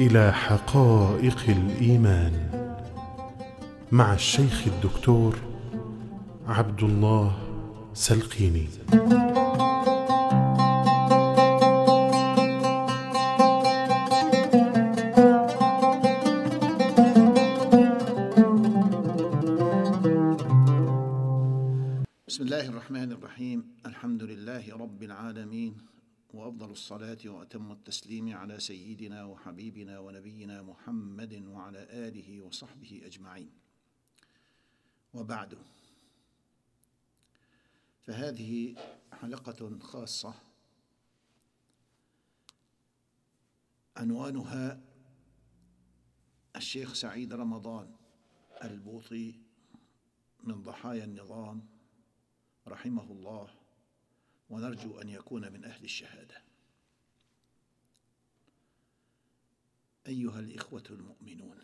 الى حقائق الايمان مع الشيخ الدكتور عبد الله سلقيني بسم الله الرحمن الرحيم الحمد لله رب العالمين وافضل الصلاه واتم التسليم على سيدنا وحبيبنا ونبينا محمد وعلى اله وصحبه اجمعين وبعد فهذه حلقه خاصه عنوانها الشيخ سعيد رمضان البوطي من ضحايا النظام رحمه الله ونرجو أن يكون من أهل الشهادة أيها الإخوة المؤمنون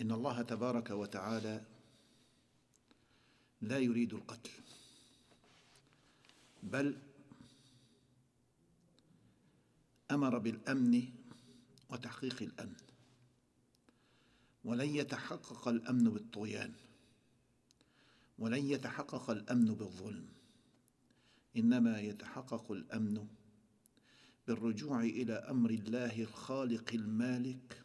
إن الله تبارك وتعالى لا يريد القتل بل امر بالامن وتحقيق الامن ولن يتحقق الامن بالطغيان ولن يتحقق الامن بالظلم انما يتحقق الامن بالرجوع الى امر الله الخالق المالك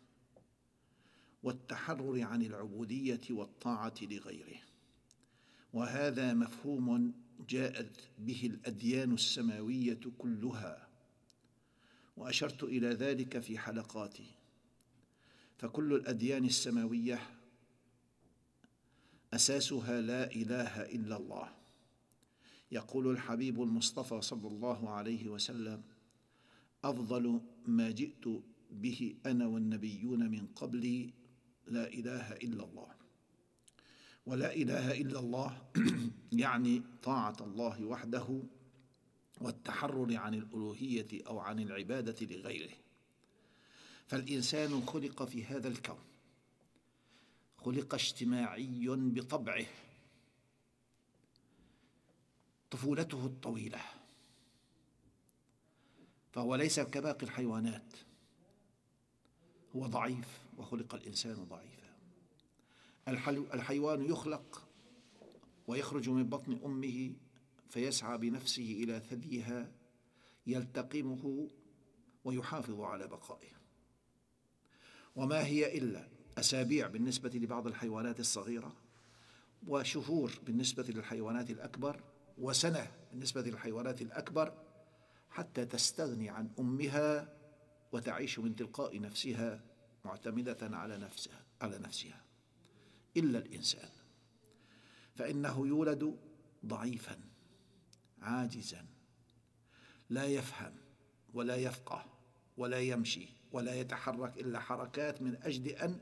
والتحرر عن العبوديه والطاعه لغيره وهذا مفهوم جاءت به الاديان السماويه كلها واشرت الى ذلك في حلقاتي فكل الاديان السماويه اساسها لا اله الا الله يقول الحبيب المصطفى صلى الله عليه وسلم افضل ما جئت به انا والنبيون من قبلي لا اله الا الله ولا اله الا الله يعني طاعه الله وحده والتحرر عن الالوهيه او عن العباده لغيره فالانسان خلق في هذا الكون خلق اجتماعي بطبعه طفولته الطويله فهو ليس كباقي الحيوانات هو ضعيف وخلق الانسان ضعيفا الحيوان يخلق ويخرج من بطن امه فيسعى بنفسه الى ثديها يلتقمه ويحافظ على بقائه وما هي الا أسابيع بالنسبة لبعض الحيوانات الصغيرة وشهور بالنسبة للحيوانات الأكبر وسنة بالنسبة للحيوانات الأكبر حتى تستغني عن أمها وتعيش من تلقاء نفسها معتمدة على نفسها على نفسها إلا الإنسان فإنه يولد ضعيفا عاجزا لا يفهم ولا يفقه ولا يمشي ولا يتحرك إلا حركات من أجل أن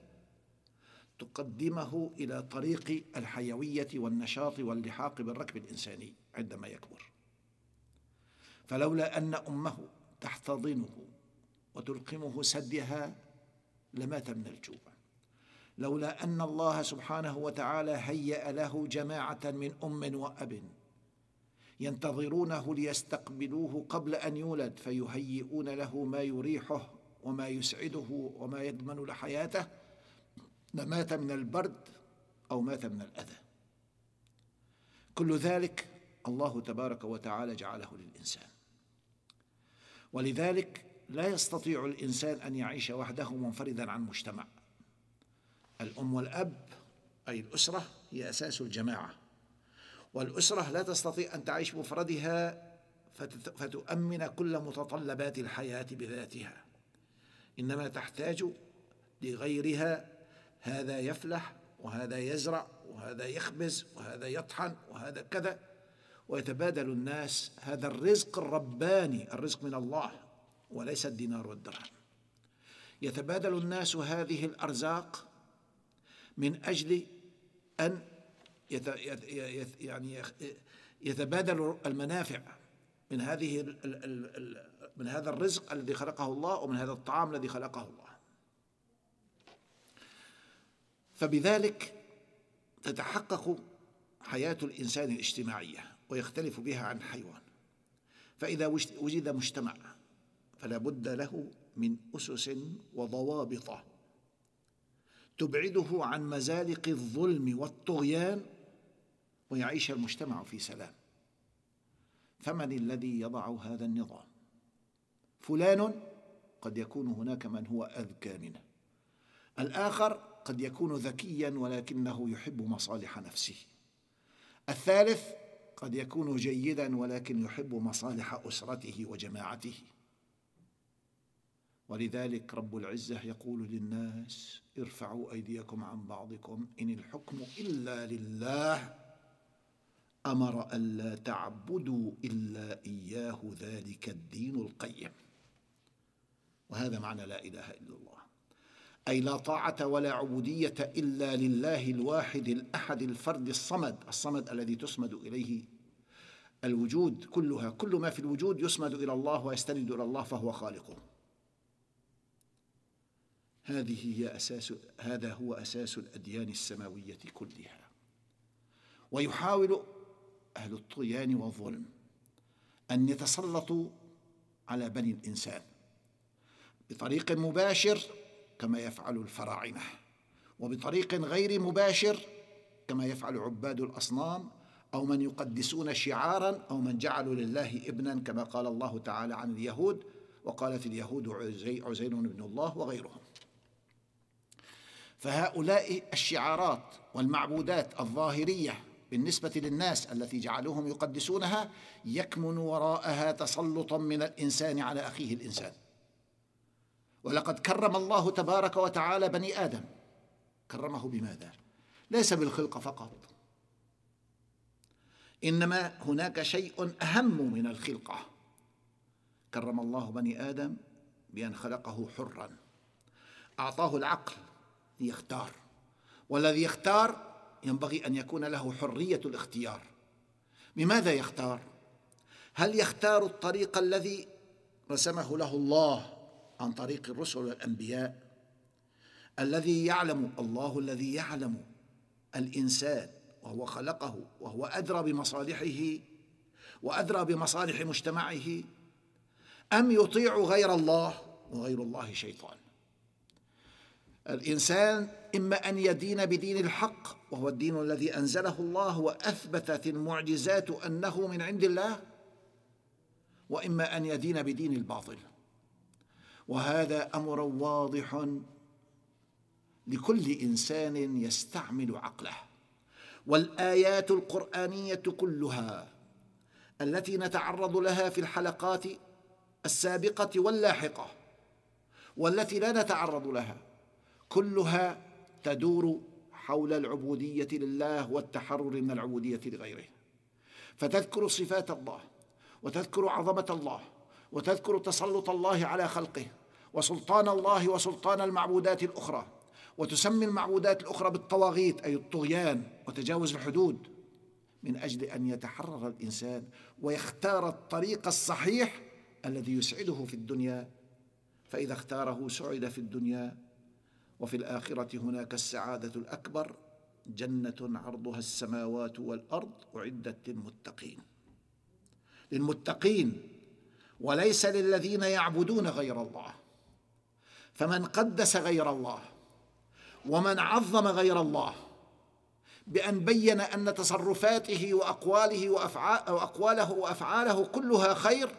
تقدمه إلى طريق الحيوية والنشاط واللحاق بالركب الإنساني عندما يكبر فلولا أن أمه تحتضنه وتلقمه سدها لمات من الجوع لولا أن الله سبحانه وتعالى هيأ له جماعة من أم وأب ينتظرونه ليستقبلوه قبل أن يولد فيهيئون له ما يريحه وما يسعده وما يضمن لحياته مات من البرد أو مات من الأذى كل ذلك الله تبارك وتعالى جعله للإنسان ولذلك لا يستطيع الإنسان أن يعيش وحده منفردا عن مجتمع الأم والأب أي الأسرة هي أساس الجماعة والأسرة لا تستطيع أن تعيش مفردها فتؤمن كل متطلبات الحياة بذاتها إنما تحتاج لغيرها هذا يفلح وهذا يزرع وهذا يخبز وهذا يطحن وهذا كذا ويتبادل الناس هذا الرزق الرباني الرزق من الله وليس الدينار والدرهم يتبادل الناس هذه الارزاق من اجل ان يعني يتبادل المنافع من هذه من هذا الرزق الذي خلقه الله ومن هذا الطعام الذي خلقه الله فبذلك تتحقق حياة الإنسان الاجتماعية ويختلف بها عن حيوان فإذا وجد مجتمع فلا بد له من أسس وضوابط تبعده عن مزالق الظلم والطغيان ويعيش المجتمع في سلام فمن الذي يضع هذا النظام فلان قد يكون هناك من هو أذكى منه الآخر قد يكون ذكيا ولكنه يحب مصالح نفسه الثالث قد يكون جيدا ولكن يحب مصالح اسرته وجماعته ولذلك رب العزه يقول للناس ارفعوا ايديكم عن بعضكم ان الحكم الا لله امر الا تعبدوا الا اياه ذلك الدين القيم وهذا معنى لا اله الا الله اي لا طاعه ولا عبوديه الا لله الواحد الاحد الفرد الصمد الصمد الذي تسمد اليه الوجود كلها كل ما في الوجود يسمد الى الله ويستند الى الله فهو خالقه هذه هي اساس هذا هو اساس الاديان السماويه كلها ويحاول اهل الطغيان والظلم ان يتسلطوا على بني الانسان بطريق مباشر كما يفعل الفراعنه وبطريق غير مباشر كما يفعل عباد الاصنام او من يقدسون شعارا او من جعلوا لله ابنا كما قال الله تعالى عن اليهود وقالت اليهود عزير بن الله وغيرهم فهؤلاء الشعارات والمعبودات الظاهريه بالنسبه للناس التي جعلوهم يقدسونها يكمن وراءها تسلطا من الانسان على اخيه الانسان ولقد كرم الله تبارك وتعالى بني آدم كرمه بماذا؟ ليس بالخلقة فقط إنما هناك شيء أهم من الخلقة كرم الله بني آدم بأن خلقه حرا أعطاه العقل ليختار والذي يختار ينبغي أن يكون له حرية الاختيار بماذا يختار؟ هل يختار الطريق الذي رسمه له الله عن طريق الرسل والأنبياء الذي يعلم الله الذي يعلم الإنسان وهو خلقه وهو أدرى بمصالحه وأدرى بمصالح مجتمعه أم يطيع غير الله وغير الله شيطان الإنسان إما أن يدين بدين الحق وهو الدين الذي أنزله الله وأثبتت المعجزات أنه من عند الله وإما أن يدين بدين الباطل وهذا امر واضح لكل انسان يستعمل عقله والايات القرانيه كلها التي نتعرض لها في الحلقات السابقه واللاحقه والتي لا نتعرض لها كلها تدور حول العبوديه لله والتحرر من العبوديه لغيره فتذكر صفات الله وتذكر عظمه الله وتذكر تسلط الله على خلقه وسلطان الله وسلطان المعبودات الأخرى وتسمي المعبودات الأخرى بالطواغيت أي الطغيان وتجاوز الحدود من أجل أن يتحرر الإنسان ويختار الطريق الصحيح الذي يسعده في الدنيا فإذا اختاره سعد في الدنيا وفي الآخرة هناك السعادة الأكبر جنة عرضها السماوات والأرض أعدت للمتقين للمتقين وليس للذين يعبدون غير الله فمن قدس غير الله ومن عظم غير الله بأن بين أن تصرفاته وأقواله وأقواله وأفعاله كلها خير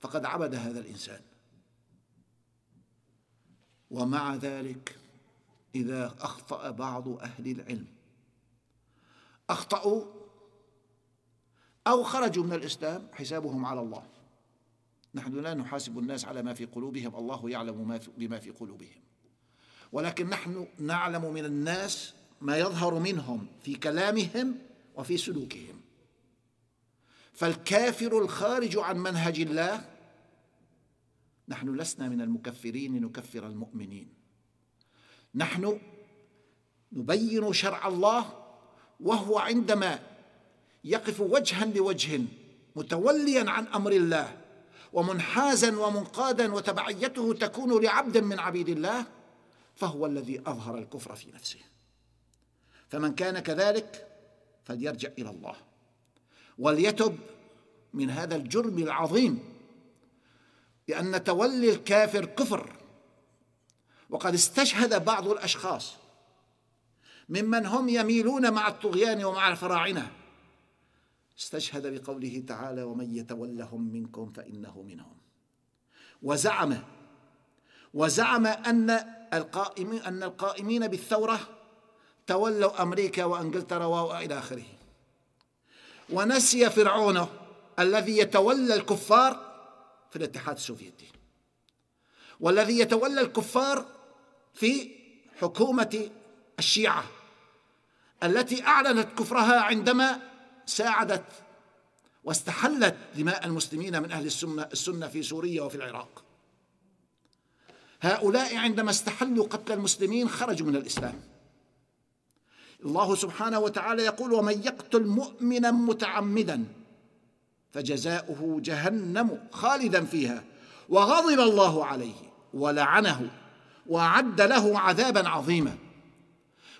فقد عبد هذا الإنسان ومع ذلك إذا أخطأ بعض أهل العلم أخطأوا أو خرجوا من الإسلام حسابهم على الله نحن لا نحاسب الناس على ما في قلوبهم الله يعلم ما في بما في قلوبهم ولكن نحن نعلم من الناس ما يظهر منهم في كلامهم وفي سلوكهم فالكافر الخارج عن منهج الله نحن لسنا من المكفرين لنكفر المؤمنين نحن نبين شرع الله وهو عندما يقف وجها لوجه متوليا عن امر الله ومنحازا ومنقادا وتبعيته تكون لعبد من عبيد الله فهو الذي اظهر الكفر في نفسه فمن كان كذلك فليرجع الى الله وليتب من هذا الجرم العظيم لان تولي الكافر كفر وقد استشهد بعض الاشخاص ممن هم يميلون مع الطغيان ومع الفراعنه استشهد بقوله تعالى ومن يتولهم منكم فإنه منهم وزعم وزعم أن القائمين أن القائمين بالثورة تولوا أمريكا وأنجلترا وإلى آخره ونسي فرعون الذي يتولى الكفار في الاتحاد السوفيتي والذي يتولى الكفار في حكومة الشيعة التي أعلنت كفرها عندما ساعدت واستحلت دماء المسلمين من أهل السنة, السنة في سوريا وفي العراق هؤلاء عندما استحلوا قتل المسلمين خرجوا من الإسلام الله سبحانه وتعالى يقول ومن يقتل مؤمنا متعمدا فجزاؤه جهنم خالدا فيها وغضب الله عليه ولعنه وعد له عذابا عظيما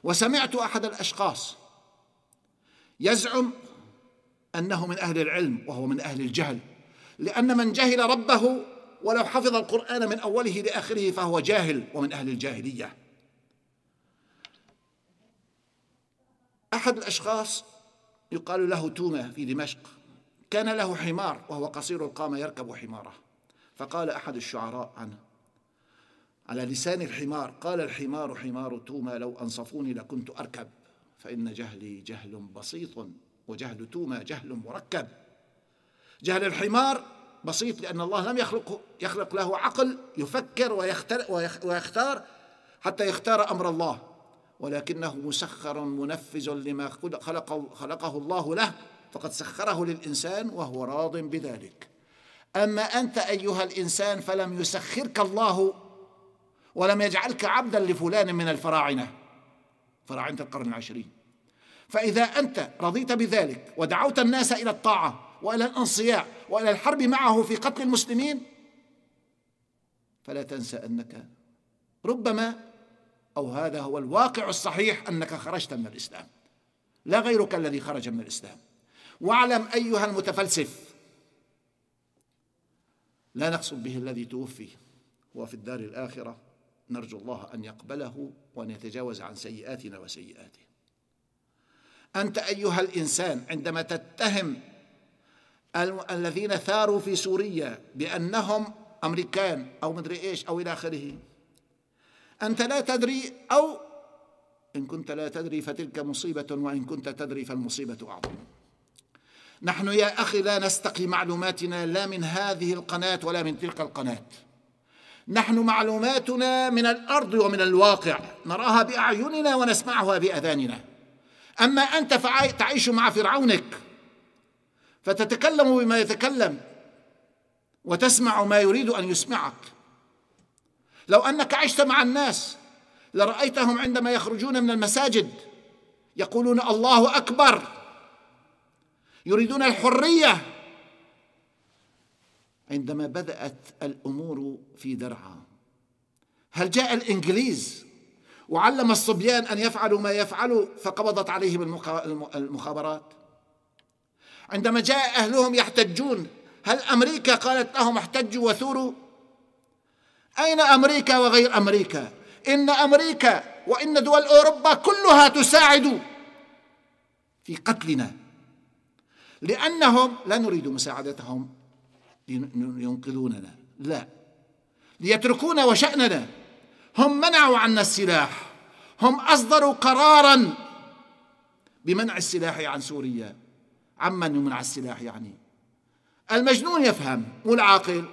وسمعت أحد الأشخاص يزعم أنه من أهل العلم وهو من أهل الجهل لأن من جهل ربه ولو حفظ القرآن من أوله لآخره فهو جاهل ومن أهل الجاهلية أحد الأشخاص يقال له تومة في دمشق كان له حمار وهو قصير القامة يركب حماره فقال أحد الشعراء عنه على لسان الحمار قال الحمار حمار تومة لو أنصفوني لكنت أركب فإن جهلي جهل بسيط وجهل توما جهل مركب جهل الحمار بسيط لأن الله لم يخلق يخلق له عقل يفكر ويختار حتى يختار أمر الله ولكنه مسخر منفذ لما خلقه, خلقه الله له فقد سخره للإنسان وهو راض بذلك أما أنت أيها الإنسان فلم يسخرك الله ولم يجعلك عبدا لفلان من الفراعنة فراعنة القرن العشرين فإذا أنت رضيت بذلك ودعوت الناس إلى الطاعة وإلى الأنصياع وإلى الحرب معه في قتل المسلمين فلا تنسى أنك ربما أو هذا هو الواقع الصحيح أنك خرجت من الإسلام لا غيرك الذي خرج من الإسلام واعلم أيها المتفلسف لا نقصد به الذي توفي وفي الدار الآخرة نرجو الله أن يقبله وأن يتجاوز عن سيئاتنا وسيئاته أنت أيها الإنسان عندما تتهم الذين ثاروا في سوريا بأنهم أمريكان أو مدري إيش أو إلى آخره أنت لا تدري أو إن كنت لا تدري فتلك مصيبة وإن كنت تدري فالمصيبة أعظم نحن يا أخي لا نستقي معلوماتنا لا من هذه القناة ولا من تلك القناة نحن معلوماتنا من الأرض ومن الواقع نراها بأعيننا ونسمعها بأذاننا أما أنت فتعيش مع فرعونك فتتكلم بما يتكلم وتسمع ما يريد أن يسمعك لو أنك عشت مع الناس لرأيتهم عندما يخرجون من المساجد يقولون الله أكبر يريدون الحرية عندما بدأت الأمور في درعا هل جاء الإنجليز وعلم الصبيان أن يفعلوا ما يفعلوا فقبضت عليهم المخابرات عندما جاء أهلهم يحتجون هل أمريكا قالت لهم احتجوا وثوروا أين أمريكا وغير أمريكا إن أمريكا وإن دول أوروبا كلها تساعد في قتلنا لأنهم لا نريد مساعدتهم لينقذوننا لا ليتركونا وشأننا هم منعوا عنا السلاح هم أصدروا قرارا بمنع السلاح عن سوريا عمن يمنع السلاح يعني المجنون يفهم مو العاقل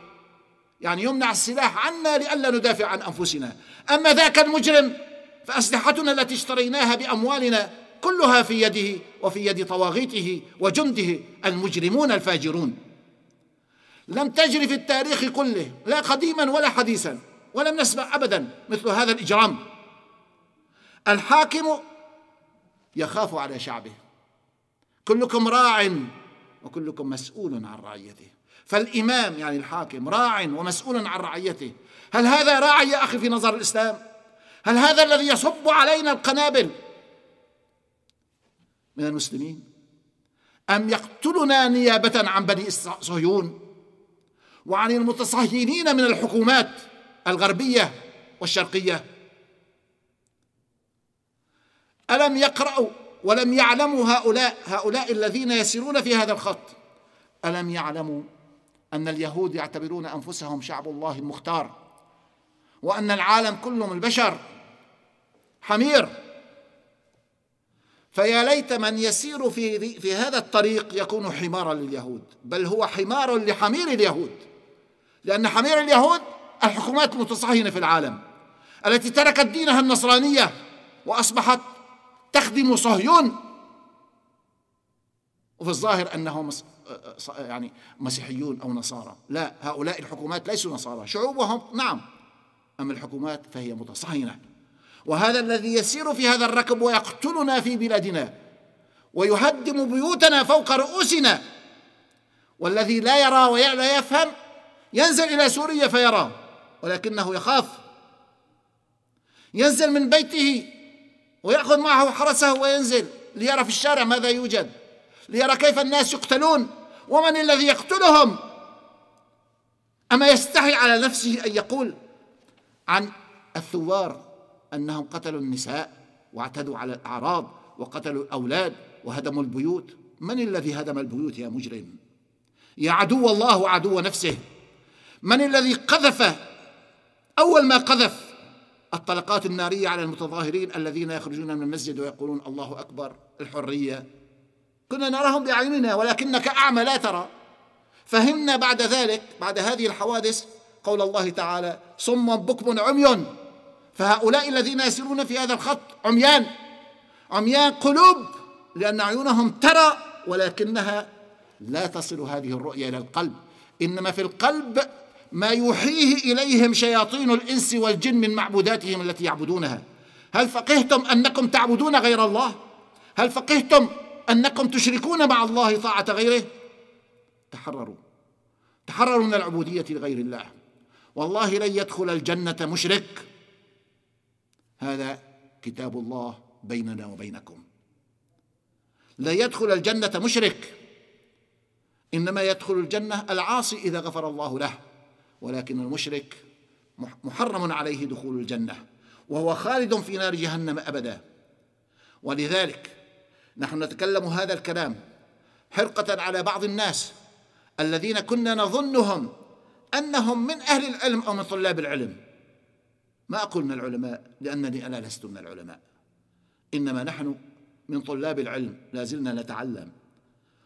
يعني يمنع السلاح عنا لئلا ندافع عن أنفسنا أما ذاك المجرم فأسلحتنا التي اشتريناها بأموالنا كلها في يده وفي يد طواغيته وجنده المجرمون الفاجرون لم تجري في التاريخ كله لا قديما ولا حديثا ولم نسمع أبدا مثل هذا الإجرام الحاكم يخاف على شعبه كلكم راع وكلكم مسؤول عن رعيته فالإمام يعني الحاكم راع ومسؤول عن رعيته هل هذا راعي يا أخي في نظر الإسلام هل هذا الذي يصب علينا القنابل من المسلمين أم يقتلنا نيابة عن بني صهيون وعن المتصهينين من الحكومات الغربية والشرقية ألم يقرأوا ولم يعلموا هؤلاء هؤلاء الذين يسيرون في هذا الخط ألم يعلموا أن اليهود يعتبرون أنفسهم شعب الله المختار وأن العالم كلهم البشر حمير فيا ليت من يسير في في هذا الطريق يكون حمارا لليهود بل هو حمار لحمير اليهود لأن حمير اليهود الحكومات المتصهينة في العالم التي تركت دينها النصرانية وأصبحت تخدم صهيون وفي الظاهر أنهم يعني مسيحيون أو نصارى لا هؤلاء الحكومات ليسوا نصارى شعوبهم نعم أما الحكومات فهي متصهينة وهذا الذي يسير في هذا الركب ويقتلنا في بلادنا ويهدم بيوتنا فوق رؤوسنا والذي لا يرى ولا يفهم ينزل إلى سوريا فيراه ولكنه يخاف ينزل من بيته ويأخذ معه حرسه وينزل ليرى في الشارع ماذا يوجد ليرى كيف الناس يقتلون ومن الذي يقتلهم أما يستحي على نفسه أن يقول عن الثوار أنهم قتلوا النساء واعتدوا على الأعراض وقتلوا الأولاد وهدموا البيوت من الذي هدم البيوت يا مجرم يا عدو الله وعدو نفسه من الذي قذف أول ما قذف الطلقات النارية على المتظاهرين الذين يخرجون من المسجد ويقولون الله أكبر الحرية كنا نراهم بأعيننا ولكنك أعمى لا ترى فهمنا بعد ذلك بعد هذه الحوادث قول الله تعالى صم بكم عمي فهؤلاء الذين يسيرون في هذا الخط عميان عميان قلوب لأن عيونهم ترى ولكنها لا تصل هذه الرؤية إلى القلب إنما في القلب ما يوحيه إليهم شياطين الإنس والجن من معبوداتهم التي يعبدونها هل فقهتم أنكم تعبدون غير الله هل فقهتم أنكم تشركون مع الله طاعة غيره تحرروا تحرروا من العبودية لغير الله والله لن يدخل الجنة مشرك هذا كتاب الله بيننا وبينكم لا يدخل الجنة مشرك إنما يدخل الجنة العاصي إذا غفر الله له ولكن المشرك محرم عليه دخول الجنه وهو خالد في نار جهنم ابدا ولذلك نحن نتكلم هذا الكلام حرقه على بعض الناس الذين كنا نظنهم انهم من اهل العلم او من طلاب العلم ما اقول من العلماء لانني انا لست من العلماء انما نحن من طلاب العلم لا زلنا نتعلم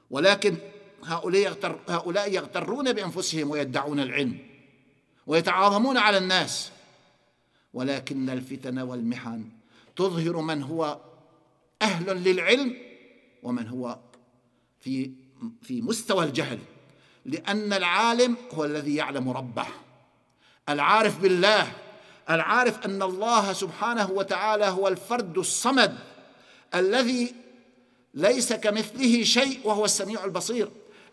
ولكن هؤلاء يغتر هؤلاء يغترون بانفسهم ويدعون العلم ويتعاظمون على الناس ولكن الفتن والمحن تظهر من هو أهل للعلم ومن هو في في مستوى الجهل لأن العالم هو الذي يعلم ربه العارف بالله العارف أن الله سبحانه وتعالى هو الفرد الصمد الذي ليس كمثله شيء وهو السميع البصير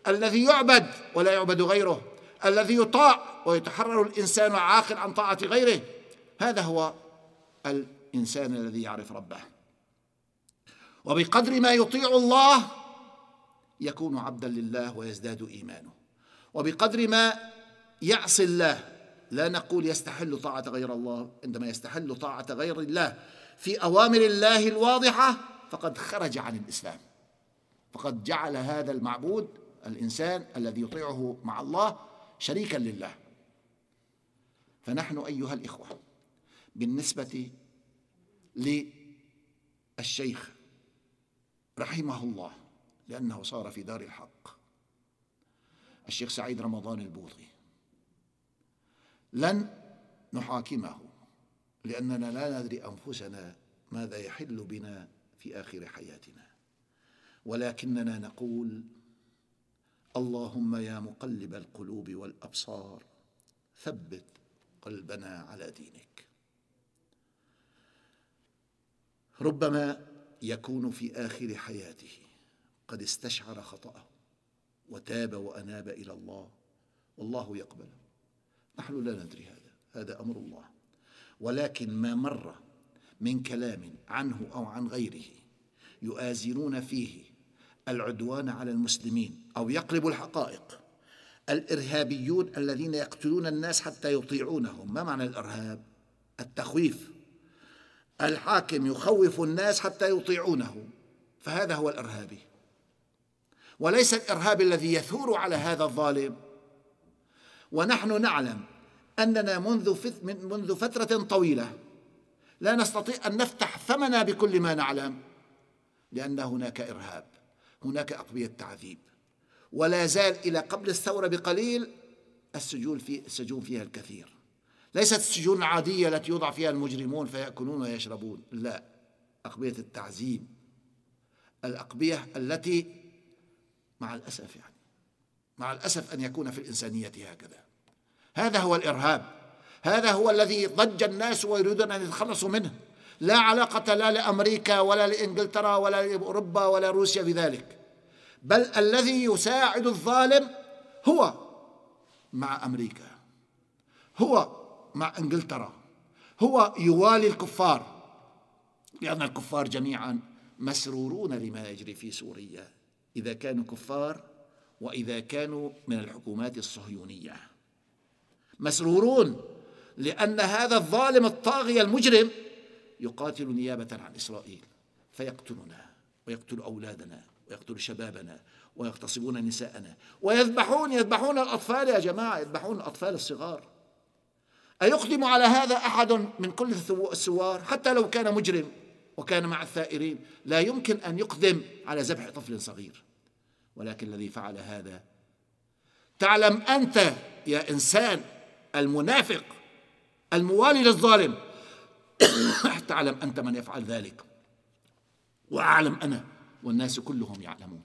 الذي يعبد ولا يعبد غيره الذي يطاع ويتحرر الإنسان العاقل عن طاعة غيره هذا هو الإنسان الذي يعرف ربه وبقدر ما يطيع الله يكون عبدا لله ويزداد إيمانه وبقدر ما يعصي الله لا نقول يستحل طاعة غير الله عندما يستحل طاعة غير الله في أوامر الله الواضحة فقد خرج عن الإسلام فقد جعل هذا المعبود الإنسان الذي يطيعه مع الله شريكا لله فنحن ايها الاخوه بالنسبه للشيخ رحمه الله لانه صار في دار الحق الشيخ سعيد رمضان البوطي لن نحاكمه لاننا لا ندري انفسنا ماذا يحل بنا في اخر حياتنا ولكننا نقول اللهم يا مقلب القلوب والابصار ثبت قلبنا على دينك ربما يكون في اخر حياته قد استشعر خطاه وتاب واناب الى الله والله يقبله نحن لا ندري هذا هذا امر الله ولكن ما مر من كلام عنه او عن غيره يؤازرون فيه العدوان على المسلمين أو يقلب الحقائق الإرهابيون الذين يقتلون الناس حتى يطيعونهم ما معنى الإرهاب؟ التخويف الحاكم يخوف الناس حتى يطيعونه فهذا هو الإرهابي وليس الإرهاب الذي يثور على هذا الظالم ونحن نعلم أننا منذ منذ فترة طويلة لا نستطيع أن نفتح فمنا بكل ما نعلم لأن هناك إرهاب هناك أطبية تعذيب ولا زال إلى قبل الثورة بقليل السجون, في السجون فيها الكثير ليست السجون العادية التي يوضع فيها المجرمون فيأكلون ويشربون لا أقبية التعذيب الأقبية التي مع الأسف يعني مع الأسف أن يكون في الإنسانية هكذا هذا هو الإرهاب هذا هو الذي ضج الناس ويريدون أن يتخلصوا منه لا علاقة لا لأمريكا ولا لإنجلترا ولا لأوروبا ولا روسيا بذلك بل الذي يساعد الظالم هو مع أمريكا هو مع إنجلترا هو يوالي الكفار لأن الكفار جميعا مسرورون لما يجري في سوريا إذا كانوا كفار وإذا كانوا من الحكومات الصهيونية مسرورون لأن هذا الظالم الطاغية المجرم يقاتل نيابة عن إسرائيل فيقتلنا ويقتل أولادنا ويقتل شبابنا ويغتصبون نساءنا ويذبحون يذبحون الأطفال يا جماعة يذبحون الأطفال الصغار أيقدم على هذا أحد من كل الثوار حتى لو كان مجرم وكان مع الثائرين لا يمكن أن يقدم على ذبح طفل صغير ولكن الذي فعل هذا تعلم أنت يا إنسان المنافق الموالي للظالم تعلم أنت من يفعل ذلك وأعلم أنا والناس كلهم يعلمون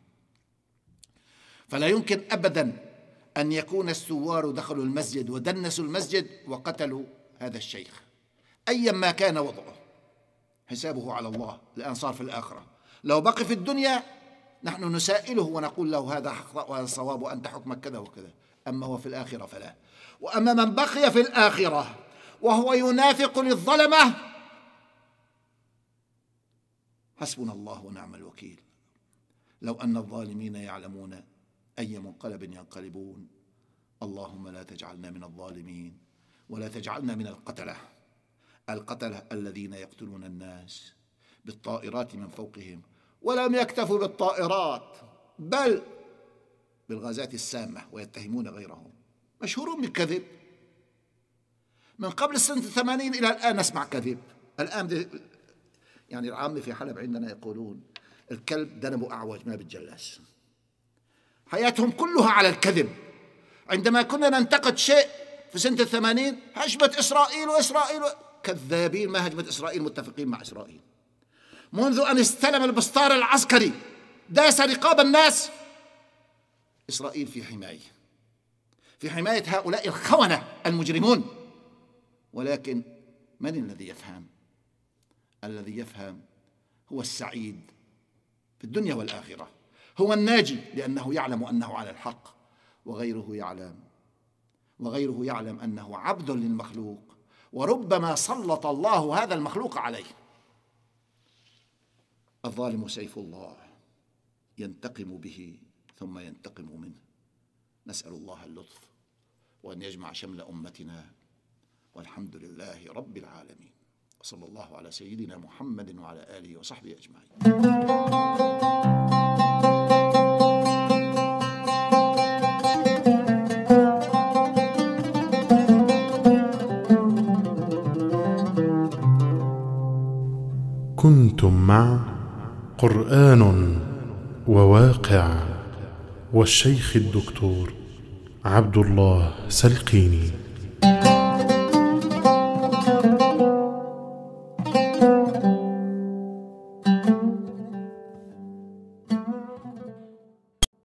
فلا يمكن أبدا أن يكون الثوار دخلوا المسجد ودنسوا المسجد وقتلوا هذا الشيخ أيا ما كان وضعه حسابه على الله الآن صار في الآخرة لو بقي في الدنيا نحن نسائله ونقول له هذا حق وهذا صواب وأنت حكمك كذا وكذا أما هو في الآخرة فلا وأما من بقي في الآخرة وهو ينافق للظلمه حسبنا الله ونعم الوكيل لو ان الظالمين يعلمون اي منقلب ينقلبون اللهم لا تجعلنا من الظالمين ولا تجعلنا من القتله القتله الذين يقتلون الناس بالطائرات من فوقهم ولم يكتفوا بالطائرات بل بالغازات السامه ويتهمون غيرهم مشهورون بالكذب من قبل سنة الثمانين إلى الآن نسمع كذب الآن دي يعني العامة في حلب عندنا يقولون الكلب دنبه أعوج ما بتجلس حياتهم كلها على الكذب عندما كنا ننتقد شيء في سنة الثمانين هجمت إسرائيل وإسرائيل و... كذابين ما هجمت إسرائيل متفقين مع إسرائيل منذ أن استلم البسطار العسكري داس رقاب الناس إسرائيل في حماية في حماية هؤلاء الخونة المجرمون ولكن من الذي يفهم الذي يفهم هو السعيد في الدنيا والاخره هو الناجي لانه يعلم انه على الحق وغيره يعلم وغيره يعلم انه عبد للمخلوق وربما سلط الله هذا المخلوق عليه الظالم سيف الله ينتقم به ثم ينتقم منه نسال الله اللطف وان يجمع شمل امتنا والحمد لله رب العالمين وصلى الله على سيدنا محمد وعلى آله وصحبه أجمعين كنتم مع قرآن وواقع والشيخ الدكتور عبد الله سلقيني